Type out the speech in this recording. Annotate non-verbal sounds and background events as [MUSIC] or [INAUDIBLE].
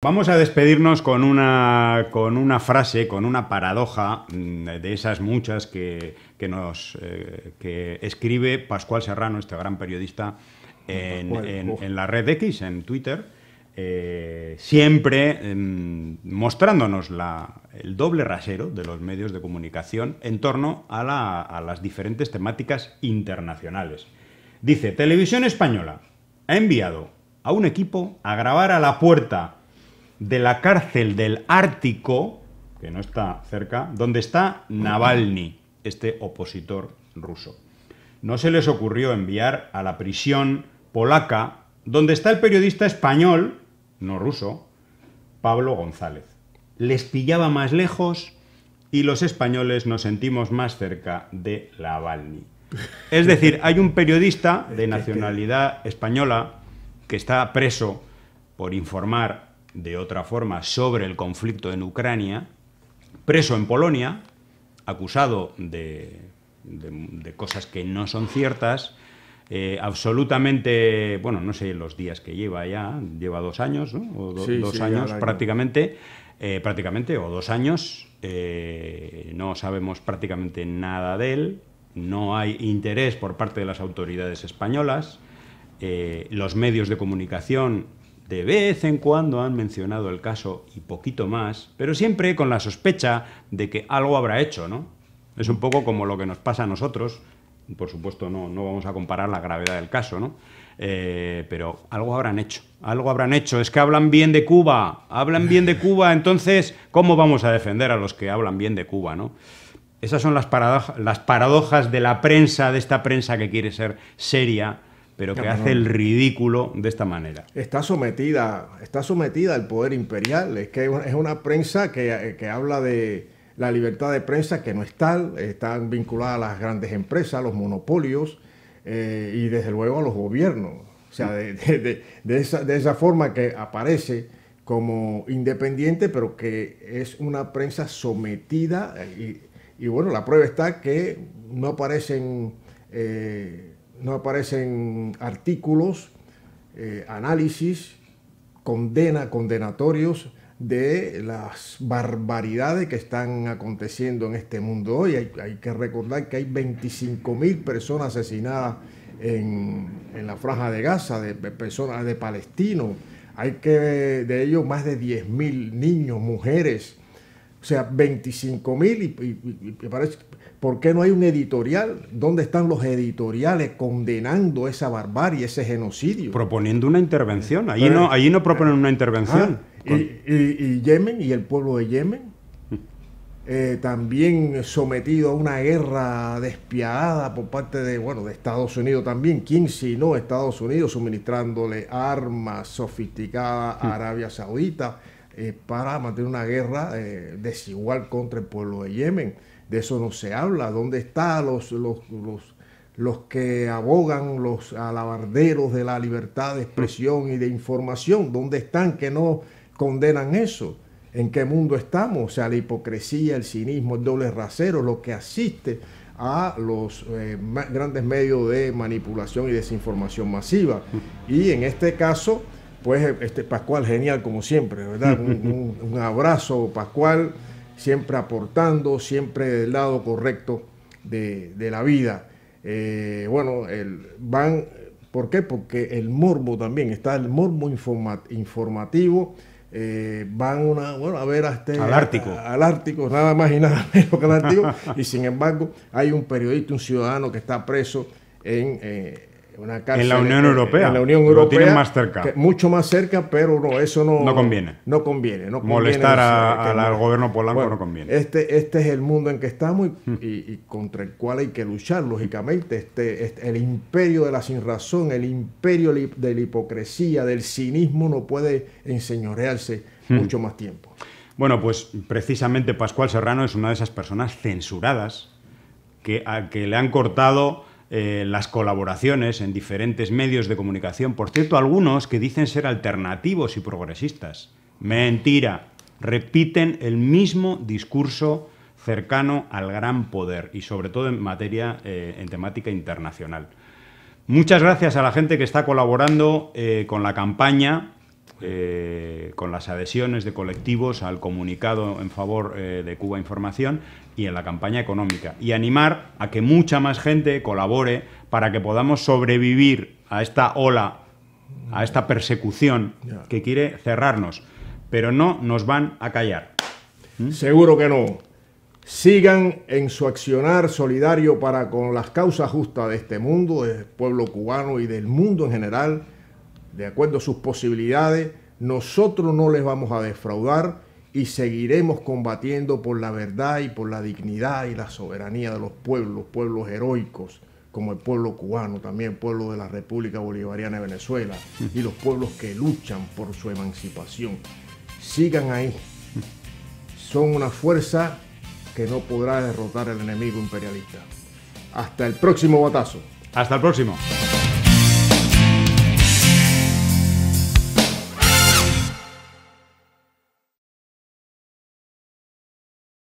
Vamos a despedirnos con una, con una frase, con una paradoja mm, de esas muchas que, nos eh, escribe Pascual Serrano, este gran periodista, en, la red X, en Twitter, eh, siempre em, mostrándonos el doble rasero de los medios de comunicación en torno a las diferentes temáticas internacionales. Dice, Televisión Española ha enviado a un equipo a grabar a la puerta de la cárcel del Ártico, que no está cerca, donde está Navalny, este opositor ruso. No se les ocurrió enviar a la prisión polaca, donde está el periodista español, no ruso, Pablo González. Les pillaba más lejos y los españoles nos sentimos más cerca de Navalny. Es decir, hay un periodista de [LAUGHS] nacionalidad española que está preso por informar de otra forma sobre el conflicto en Ucrania, preso en Polonia, acusado de, cosas que no son ciertas, eh, absolutamente, bueno, no sé los días que lleva ya, lleva dos años, ¿no? O dos años prácticamente, eh, prácticamente, o dos años, eh, no sabemos prácticamente nada de él, no hay interés por parte de las autoridades españolas, los medios de comunicación de vez en cuando han mencionado el caso y poquito más, pero siempre con la sospecha de que algo habrá hecho, ¿no? Es un poco como lo que nos pasa a nosotros. Por supuesto, no, no vamos a comparar la gravedad del caso, ¿no? Eh, pero algo habrán hecho, algo habrán hecho. Es que hablan bien de Cuba, hablan bien de Cuba, [LAUGHS] entonces, ¿cómo vamos a defender a los que hablan bien de Cuba, no? Esas son las, paradojas, las paradojas de la prensa, de esta prensa que quiere ser seria, pero que hace el ridículo de esta manera. Está sometida, está sometida al poder imperial. Es que es una prensa que, habla de la libertad de prensa que no es tal, están vinculadas a las grandes empresas, a los monopolios eh, y desde luego a los gobiernos. O sea, de, esa, forma que aparece como independiente, pero que es una prensa sometida y, bueno, la prueba está que no aparecen... Eh, no aparecen artículos, eh, análisis, condena, condenatorios de las barbaridades que están aconteciendo en este mundo hoy. Hay, que recordar que hay 25.000 personas asesinadas en, la franja de Gaza, de, personas de palestinos. Hay que de ellos más de 10.000 niños, mujeres, o sea, 25.000 y, parece, ¿por qué no hay un editorial? ¿Dónde están los editoriales condenando esa barbarie, ese genocidio? Proponiendo una intervención, allí, no, ahí no eh, proponen una intervención. Ah, y, Yemen y el pueblo de Yemen. Mm. Eh, también sometido a una guerra despiadada por parte de, bueno, de Estados Unidos también. ¿Quién si no Estados Unidos suministrándole armas sofisticadas a mm. Arabia Saudita? Eh, para mantener una guerra eh, desigual contra el pueblo de Yemen. De eso no se habla. ¿Dónde están los, los, que abogan, los alabarderos de la libertad de expresión y de información? ¿Dónde están que no condenan eso? ¿En qué mundo estamos? O sea, la hipocresía, el cinismo, el doble rasero, lo que asiste a los eh, grandes medios de manipulación y desinformación masiva. Y en este caso, pues este Pascual, genial como siempre, ¿verdad? [LAUGHS] un, abrazo, Pascual, siempre aportando, siempre del lado correcto de, la vida. Eh, bueno, el, van, ¿por qué? Porque el morbo también, está el morbo informativo. Eh, van una, bueno, a ver a este, al Ártico. al nada más y [LAUGHS] nada menos que al Ártico. y sin embargo, hay un periodista, un ciudadano que está preso en, eh, en la Unión eh, Europea. En la Unión Europea. más cerca. mucho más cerca, pero no, eso no, no conviene. No conviene. No Molestar al gobierno polaco no conviene. Este, este es el mundo en que estamos y, hmm. y, contra el cual hay que luchar, lógicamente. Este, este el imperio de la sinrazón, el imperio de la hipocresía, del cinismo, no puede enseñorearse hmm. mucho más tiempo. Bueno, pues precisamente Pascual Serrano es una de esas personas censuradas que, que le han cortado eh, las colaboraciones en diferentes medios de comunicación, por cierto, algunos que dicen ser alternativos y progresistas. Mentira, repiten el mismo discurso cercano al gran poder y sobre todo en materia, eh, en temática internacional. Muchas gracias a la gente que está colaborando eh, con la campaña eh, con las adhesiones de colectivos al comunicado en favor eh, de Cuba Información y en la campaña económica. Y animar a que mucha más gente colabore para que podamos sobrevivir a esta ola, a esta persecución que quiere cerrarnos. Pero no nos van a callar. ¿Mm? Seguro que no. Sigan en su accionar solidario para con las causas justas de este mundo, del pueblo cubano y del mundo en general de acuerdo a sus posibilidades, nosotros no les vamos a defraudar y seguiremos combatiendo por la verdad y por la dignidad y la soberanía de los pueblos, pueblos heroicos, como el pueblo cubano, también el pueblo de la República Bolivariana de Venezuela y los pueblos que luchan por su emancipación. Sigan ahí. Son una fuerza que no podrá derrotar al enemigo imperialista. Hasta el próximo batazo. Hasta el próximo.